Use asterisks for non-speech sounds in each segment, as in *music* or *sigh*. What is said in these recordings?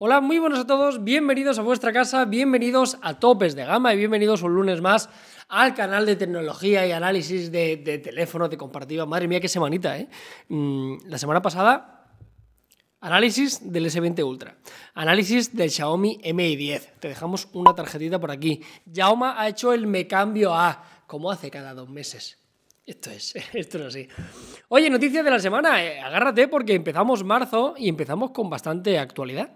Hola, muy buenos a todos, bienvenidos a vuestra casa, bienvenidos a Topes de Gama y bienvenidos un lunes más al canal de tecnología y análisis de, teléfono, teléfonos, de comparativa. Madre mía, qué semanita, ¿eh? Mm, la semana pasada Análisis del S20 Ultra. Análisis del Xiaomi Mi 10. Te dejamos una tarjetita por aquí. Yaoma ha hecho el me cambio a, como hace cada dos meses. Esto es, *laughs* esto es así. Oye, noticias de la semana. Eh, agárrate porque empezamos marzo y empezamos con bastante actualidad.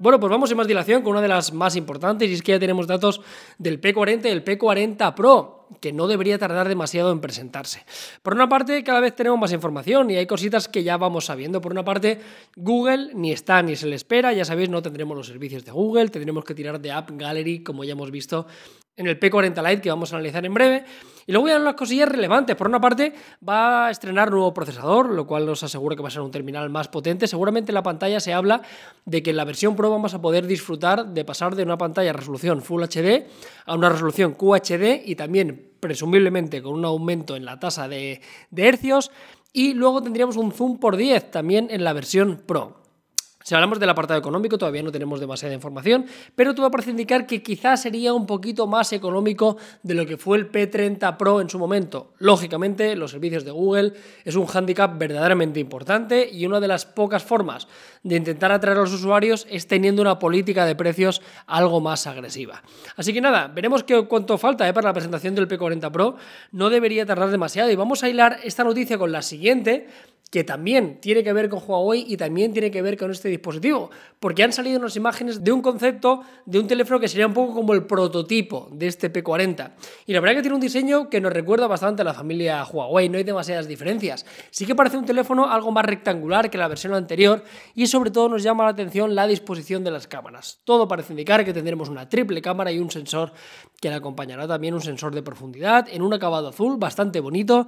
Bueno, pues vamos en más dilación con una de las más importantes y es que ya tenemos datos del P40 y el P40 Pro que no debería tardar demasiado en presentarse. Por una parte, cada vez tenemos más información y hay cositas que ya vamos sabiendo. Por una parte, Google ni está ni se le espera, ya sabéis, no tendremos los servicios de Google, tendremos que tirar de App Gallery, como ya hemos visto en el P40 Lite que vamos a analizar en breve. Y luego voy a dar unas cosillas relevantes. Por una parte, va a estrenar nuevo procesador, lo cual nos asegura que va a ser un terminal más potente. Seguramente en la pantalla se habla de que en la versión Pro vamos a poder disfrutar de pasar de una pantalla resolución Full HD a una resolución QHD y también presumiblemente con un aumento en la tasa de, de hercios. Y luego tendríamos un zoom por 10 también en la versión Pro. Si hablamos del apartado económico, todavía no tenemos demasiada información, pero todo parece indicar que quizás sería un poquito más económico de lo que fue el P30 Pro en su momento. Lógicamente, los servicios de Google es un hándicap verdaderamente importante y una de las pocas formas de intentar atraer a los usuarios es teniendo una política de precios algo más agresiva. Así que nada, veremos qué, cuánto falta eh, para la presentación del P40 Pro. No debería tardar demasiado y vamos a hilar esta noticia con la siguiente que también tiene que ver con Huawei y también tiene que ver con este dispositivo, porque han salido unas imágenes de un concepto de un teléfono que sería un poco como el prototipo de este P40. Y la verdad que tiene un diseño que nos recuerda bastante a la familia Huawei, no hay demasiadas diferencias. Sí que parece un teléfono algo más rectangular que la versión anterior y sobre todo nos llama la atención la disposición de las cámaras. Todo parece indicar que tendremos una triple cámara y un sensor que le acompañará también un sensor de profundidad en un acabado azul bastante bonito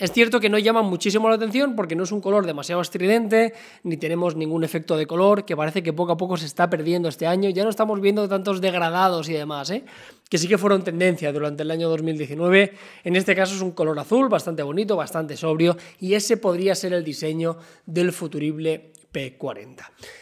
es cierto que no llama muchísimo la atención porque no es un color demasiado estridente, ni tenemos ningún efecto de color, que parece que poco a poco se está perdiendo este año. Ya no estamos viendo tantos degradados y demás, ¿eh? que sí que fueron tendencia durante el año 2019. En este caso es un color azul, bastante bonito, bastante sobrio, y ese podría ser el diseño del futurible P40.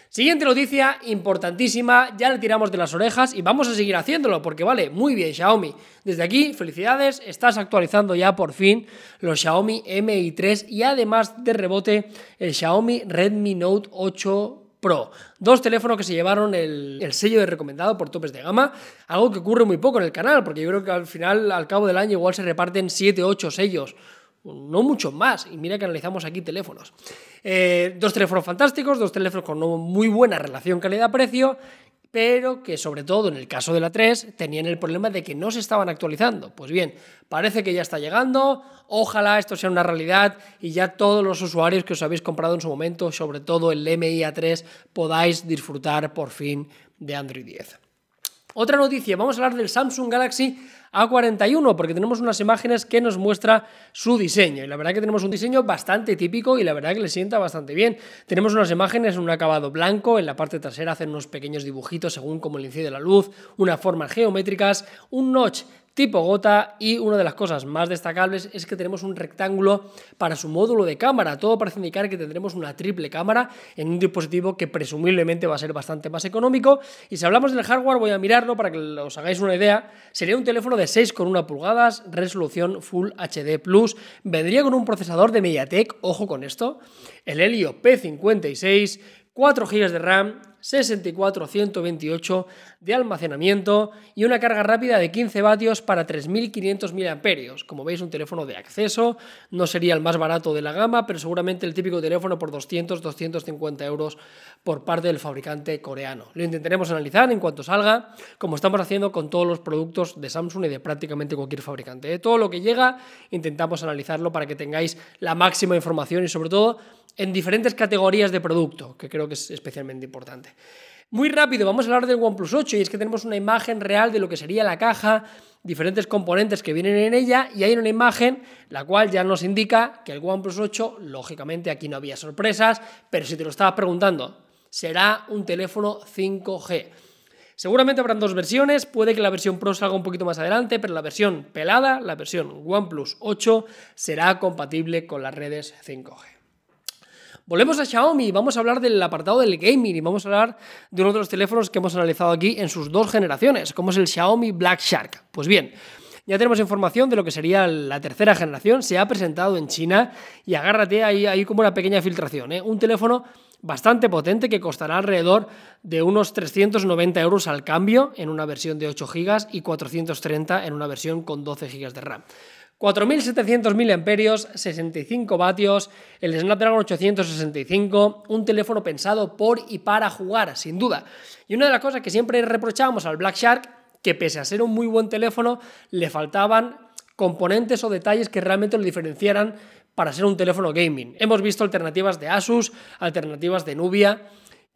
Siguiente noticia, importantísima, ya le tiramos de las orejas y vamos a seguir haciéndolo porque vale, muy bien Xiaomi. Desde aquí, felicidades, estás actualizando ya por fin los Xiaomi Mi 3 y además de rebote el Xiaomi Redmi Note 8 Pro. Dos teléfonos que se llevaron el, el, sello de recomendado por topes de gama, algo que ocurre muy poco en el canal, porque yo creo que al final, al cabo del año, igual se reparten 7, 8 sellos no mucho más. Y mira que analizamos aquí teléfonos. Eh, dos teléfonos fantásticos, dos teléfonos con muy buena relación calidad-precio, pero que sobre todo en el caso de la 3 tenían el problema de que no se estaban actualizando. Pues bien, parece que ya está llegando, ojalá esto sea una realidad y ya todos los usuarios que os habéis comprado en su momento, sobre todo el MIA3, podáis disfrutar por fin de Android 10. Otra noticia, vamos a hablar del Samsung Galaxy A41 porque tenemos unas imágenes que nos muestra su diseño y la verdad que tenemos un diseño bastante típico y la verdad que le sienta bastante bien. Tenemos unas imágenes un acabado blanco, en la parte trasera hacen unos pequeños dibujitos según cómo le incide la luz, unas formas geométricas, un notch tipo gota y una de las cosas más destacables es que tenemos un rectángulo para su módulo de cámara, todo parece indicar que tendremos una triple cámara en un dispositivo que presumiblemente va a ser bastante más económico y si hablamos del hardware voy a mirarlo para que os hagáis una idea, sería un teléfono de 6,1 pulgadas, resolución Full HD+, plus vendría con un procesador de MediaTek, ojo con esto, el Helio P56, 4 GB de RAM, 64-128 de almacenamiento y una carga rápida de 15 vatios para 3.500 amperios. Como veis, un teléfono de acceso, no sería el más barato de la gama, pero seguramente el típico teléfono por 200-250 euros por parte del fabricante coreano. Lo intentaremos analizar en cuanto salga, como estamos haciendo con todos los productos de Samsung y de prácticamente cualquier fabricante. De todo lo que llega, intentamos analizarlo para que tengáis la máxima información y sobre todo en diferentes categorías de producto, que creo que es especialmente importante. Muy rápido, vamos a hablar del OnePlus 8 y es que tenemos una imagen real de lo que sería la caja, diferentes componentes que vienen en ella y hay una imagen la cual ya nos indica que el OnePlus 8, lógicamente aquí no había sorpresas, pero si te lo estabas preguntando, será un teléfono 5G. Seguramente habrán dos versiones, puede que la versión Pro salga un poquito más adelante, pero la versión pelada, la versión OnePlus 8, será compatible con las redes 5G. Volvemos a Xiaomi, vamos a hablar del apartado del gaming y vamos a hablar de uno de los teléfonos que hemos analizado aquí en sus dos generaciones, como es el Xiaomi Black Shark. Pues bien, ya tenemos información de lo que sería la tercera generación, se ha presentado en China y agárrate, ahí, ahí como una pequeña filtración, ¿eh? un teléfono bastante potente que costará alrededor de unos 390 euros al cambio en una versión de 8 GB y 430 en una versión con 12 GB de RAM. 4.700 miliamperios, 65 vatios, el Snapdragon 865, un teléfono pensado por y para jugar, sin duda. Y una de las cosas que siempre reprochábamos al Black Shark, que pese a ser un muy buen teléfono, le faltaban componentes o detalles que realmente lo diferenciaran para ser un teléfono gaming. Hemos visto alternativas de Asus, alternativas de Nubia,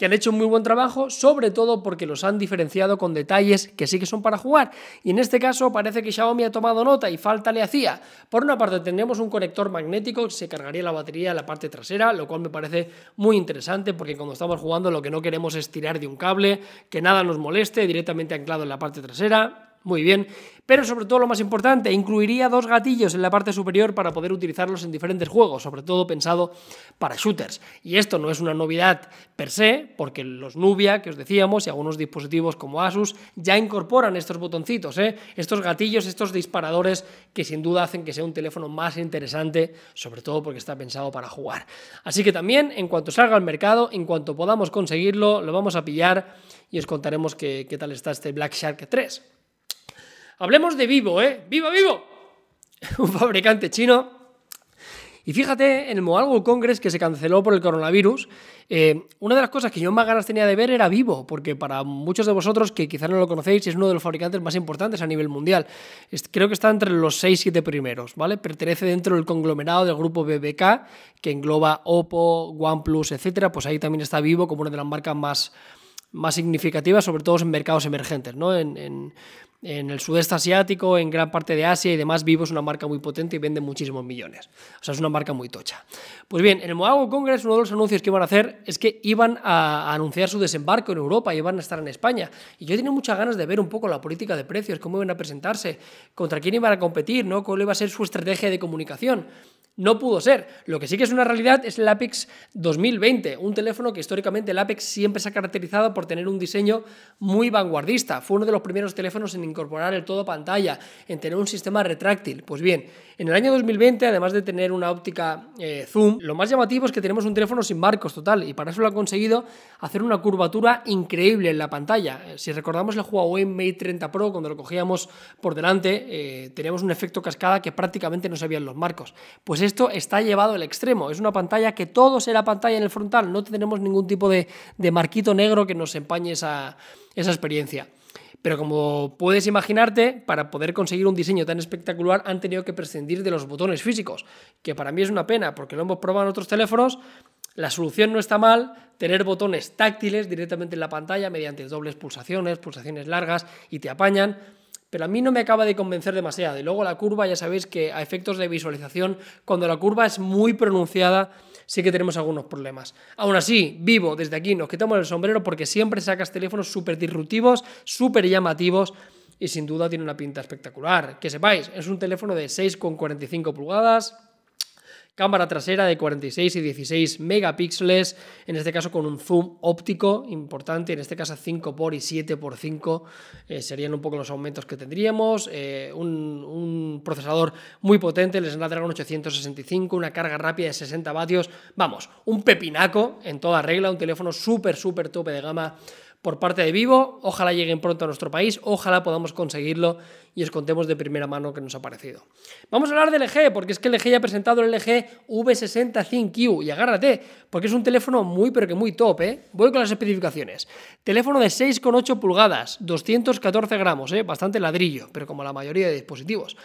que han hecho un muy buen trabajo, sobre todo porque los han diferenciado con detalles que sí que son para jugar. Y en este caso parece que Xiaomi ha tomado nota y falta le hacía. Por una parte tenemos un conector magnético que se cargaría la batería en la parte trasera, lo cual me parece muy interesante porque cuando estamos jugando lo que no queremos es tirar de un cable, que nada nos moleste, directamente anclado en la parte trasera. Muy bien. Pero sobre todo lo más importante, incluiría dos gatillos en la parte superior para poder utilizarlos en diferentes juegos, sobre todo pensado para shooters. Y esto no es una novedad per se, porque los Nubia, que os decíamos, y algunos dispositivos como Asus ya incorporan estos botoncitos, ¿eh? estos gatillos, estos disparadores que sin duda hacen que sea un teléfono más interesante, sobre todo porque está pensado para jugar. Así que también, en cuanto salga al mercado, en cuanto podamos conseguirlo, lo vamos a pillar y os contaremos qué, qué tal está este Black Shark 3. Hablemos de Vivo, ¿eh? ¡Vivo, vivo! *laughs* Un fabricante chino y fíjate, en el Mobile World Congress que se canceló por el coronavirus, eh, una de las cosas que yo más ganas tenía de ver era Vivo, porque para muchos de vosotros que quizás no lo conocéis, es uno de los fabricantes más importantes a nivel mundial. creo que está entre los 6-7 primeros, ¿vale? Pertenece dentro del conglomerado del grupo BBK, que engloba Oppo, OnePlus, etc. Pues ahí también está Vivo como una de las marcas más, más significativas, sobre todo en mercados emergentes, ¿no? en, en el sudeste asiático, en gran parte de Asia y demás, Vivo es una marca muy potente y vende muchísimos millones. O sea, es una marca muy tocha. Pues bien, en el Moago Congress uno de los anuncios que iban a hacer es que iban a anunciar su desembarco en Europa y iban a estar en España. Y yo tenía muchas ganas de ver un poco la política de precios, cómo iban a presentarse, contra quién iban a competir, ¿no? cuál iba a ser su estrategia de comunicación. No pudo ser. Lo que sí que es una realidad es el Apex 2020, un teléfono que históricamente el Apex siempre se ha caracterizado por tener un diseño muy vanguardista. Fue uno de los primeros teléfonos en incorporar el todo pantalla, en tener un sistema retráctil. Pues bien, en el año 2020, además de tener una óptica eh, zoom, lo más llamativo es que tenemos un teléfono sin marcos total y para eso lo han conseguido hacer una curvatura increíble en la pantalla. Eh, si recordamos el Huawei Mate 30 Pro, cuando lo cogíamos por delante, eh, teníamos un efecto cascada que prácticamente no se veían los marcos. Pues esto está llevado al extremo. Es una pantalla que todo será pantalla en el frontal, no tenemos ningún tipo de, marquito negro que nos empañe esa experiencia. Pero como puedes imaginarte, para poder conseguir un diseño tan espectacular han tenido que prescindir de los botones físicos, que para mí es una pena porque lo hemos probado en otros teléfonos. La solución no está mal, tener botones táctiles directamente en la pantalla mediante dobles pulsaciones, pulsaciones largas y te apañan pero a mí no me acaba de convencer demasiado. Y luego la curva, ya sabéis que a efectos de visualización, cuando la curva es muy pronunciada, sí que tenemos algunos problemas. Aún así, vivo, desde aquí nos quitamos el sombrero porque siempre sacas teléfonos súper disruptivos, súper llamativos y sin duda tiene una pinta espectacular. Que sepáis, es un teléfono de 6,45 pulgadas cámara trasera de 46 y 16 megapíxeles, en este caso con un zoom óptico importante, en este caso 5 x y 7 x 5 serían un poco los aumentos que tendríamos, eh, un, procesador muy potente, el Snapdragon 865, una carga rápida de 60 vatios, vamos, un pepinaco en toda regla, un teléfono súper, súper tope de gama por parte de Vivo. Ojalá lleguen pronto a nuestro país, ojalá podamos conseguirlo y os contemos de primera mano qué nos ha parecido. Vamos a hablar del LG, e porque es que el LG e ya ha presentado el LG e V60 ThinQ y agárrate, porque es un teléfono muy pero que muy top, ¿eh? Voy con las especificaciones. Teléfono de 6,8 pulgadas, 214 gramos, ¿eh? Bastante ladrillo, pero como la mayoría de dispositivos.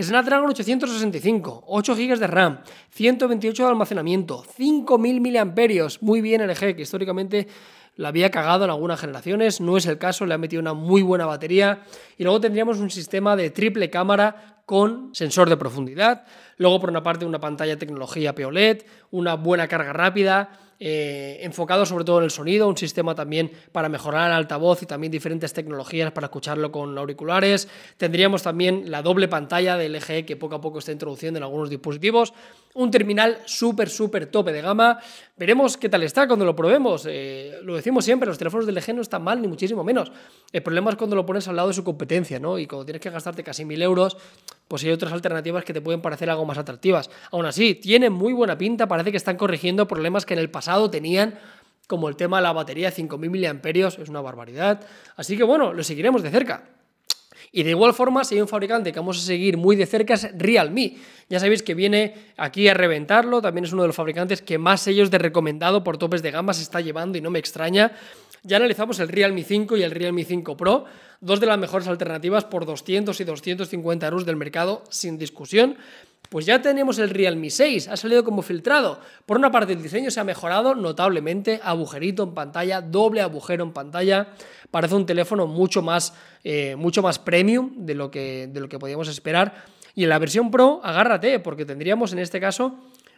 Snapdragon 865, 8 GB de RAM, 128 de almacenamiento, 5000 mAh, muy bien LG, que históricamente la había cagado en algunas generaciones, no es el caso, le ha metido una muy buena batería y luego tendríamos un sistema de triple cámara con sensor de profundidad, luego por una parte una pantalla tecnología POLED, una buena carga rápida, eh, enfocado sobre todo en el sonido, un sistema también para mejorar el altavoz y también diferentes tecnologías para escucharlo con auriculares. Tendríamos también la doble pantalla del LG e que poco a poco está introduciendo en algunos dispositivos. Un terminal súper, súper tope de gama. Veremos qué tal está cuando lo probemos. Eh, lo decimos siempre, los teléfonos de LG no están mal, ni muchísimo menos. El problema es cuando lo pones al lado de su competencia, ¿no? Y cuando tienes que gastarte casi mil euros, pues hay otras alternativas que te pueden parecer algo más atractivas. Aún así, tiene muy buena pinta, parece que están corrigiendo problemas que en el pasado tenían, como el tema de la batería de 5.000 mAh, es una barbaridad. Así que bueno, lo seguiremos de cerca. Y de igual forma, si hay un fabricante que vamos a seguir muy de cerca es Realme. Ya sabéis que viene aquí a reventarlo, también es uno de los fabricantes que más sellos de recomendado por topes de gama se está llevando y no me extraña. Ya analizamos el Realme 5 y el Realme 5 Pro, dos de las mejores alternativas por 200 y 250 euros del mercado sin discusión. Pues ya tenemos el Realme 6, ha salido como filtrado. Por una parte el diseño se ha mejorado notablemente, agujerito en pantalla, doble agujero en pantalla, parece un teléfono mucho más, eh, mucho más premium de lo, que, de lo que podíamos esperar. Y en la versión Pro, agárrate, porque tendríamos en este caso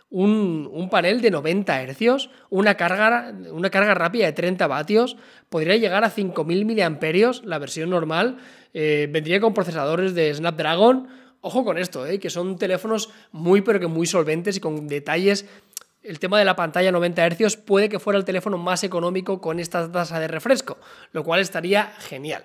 un, panel de 90 Hz, una carga, una carga rápida de 30 vatios, podría llegar a 5.000 mAh la versión normal, eh, vendría con procesadores de Snapdragon Ojo con esto, eh, que son teléfonos muy pero que muy solventes y con detalles. El tema de la pantalla 90 Hz puede que fuera el teléfono más económico con esta tasa de refresco, lo cual estaría genial.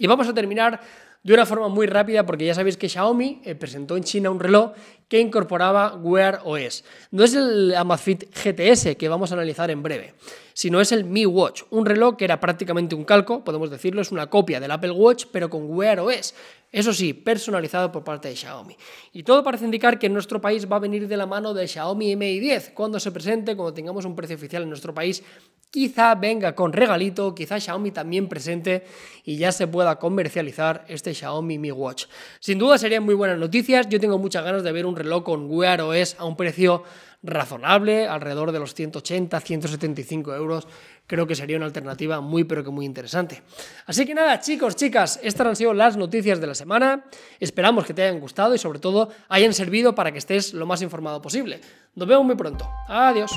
Y vamos a terminar de una forma muy rápida porque ya sabéis que Xiaomi eh, presentó en China un reloj que incorporaba Wear OS. No es el Amazfit GTS que vamos a analizar en breve sino es el Mi Watch, un reloj que era prácticamente un calco, podemos decirlo, es una copia del Apple Watch, pero con Wear OS. Eso sí, personalizado por parte de Xiaomi. Y todo parece indicar que en nuestro país va a venir de la mano del Xiaomi Mi 10. Cuando se presente, cuando tengamos un precio oficial en nuestro país, quizá venga con regalito, quizá Xiaomi también presente y ya se pueda comercializar este Xiaomi Mi Watch. Sin duda serían muy buenas noticias. Yo tengo muchas ganas de ver un reloj con Wear OS a un precio razonable, alrededor de los 180, 175 euros. Creo que sería una alternativa muy, pero que muy interesante. Así que nada, chicos, chicas, estas han sido las noticias de la semana. Esperamos que te hayan gustado y sobre todo hayan servido para que estés lo más informado posible. Nos vemos muy pronto. Adiós.